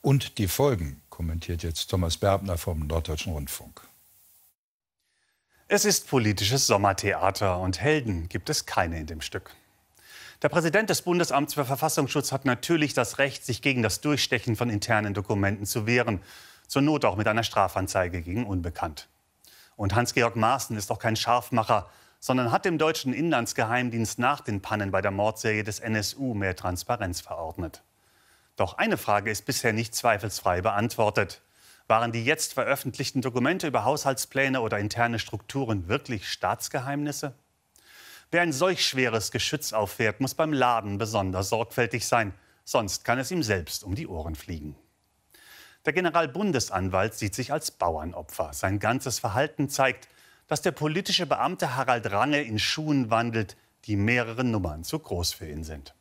und die Folgen, kommentiert jetzt Thomas Berbner vom Norddeutschen Rundfunk. Es ist politisches Sommertheater und Helden gibt es keine in dem Stück. Der Präsident des Bundesamts für Verfassungsschutz hat natürlich das Recht, sich gegen das Durchstechen von internen Dokumenten zu wehren. Zur Not auch mit einer Strafanzeige gegen Unbekannt. Und Hans-Georg Maaßen ist auch kein Scharfmacher, sondern hat dem deutschen Inlandsgeheimdienst nach den Pannen bei der Mordserie des NSU mehr Transparenz verordnet. Doch eine Frage ist bisher nicht zweifelsfrei beantwortet. Waren die jetzt veröffentlichten Dokumente über Haushaltspläne oder interne Strukturen wirklich Staatsgeheimnisse? Wer ein solch schweres Geschütz auffährt, muss beim Laden besonders sorgfältig sein, sonst kann es ihm selbst um die Ohren fliegen. Der Generalbundesanwalt sieht sich als Bauernopfer. Sein ganzes Verhalten zeigt, dass der politische Beamte Harald Range in Schuhen wandelt, die mehrere Nummern zu groß für ihn sind.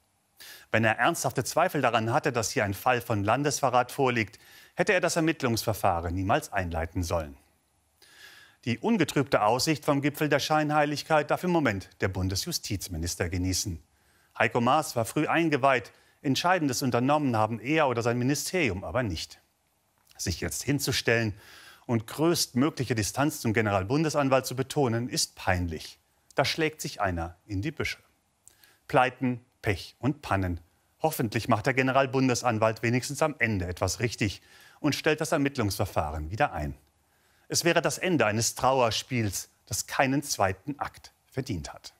Wenn er ernsthafte Zweifel daran hatte, dass hier ein Fall von Landesverrat vorliegt, hätte er das Ermittlungsverfahren niemals einleiten sollen. Die ungetrübte Aussicht vom Gipfel der Scheinheiligkeit darf im Moment der Bundesjustizminister genießen. Heiko Maas war früh eingeweiht. Entscheidendes unternommen haben er oder sein Ministerium aber nicht. Sich jetzt hinzustellen und größtmögliche Distanz zum Generalbundesanwalt zu betonen, ist peinlich. Da schlägt sich einer in die Büsche. Pleiten, Pech und Pannen Hoffentlich macht der Generalbundesanwalt wenigstens am Ende etwas richtig und stellt das Ermittlungsverfahren wieder ein. Es wäre das Ende eines Trauerspiels, das keinen zweiten Akt verdient hat.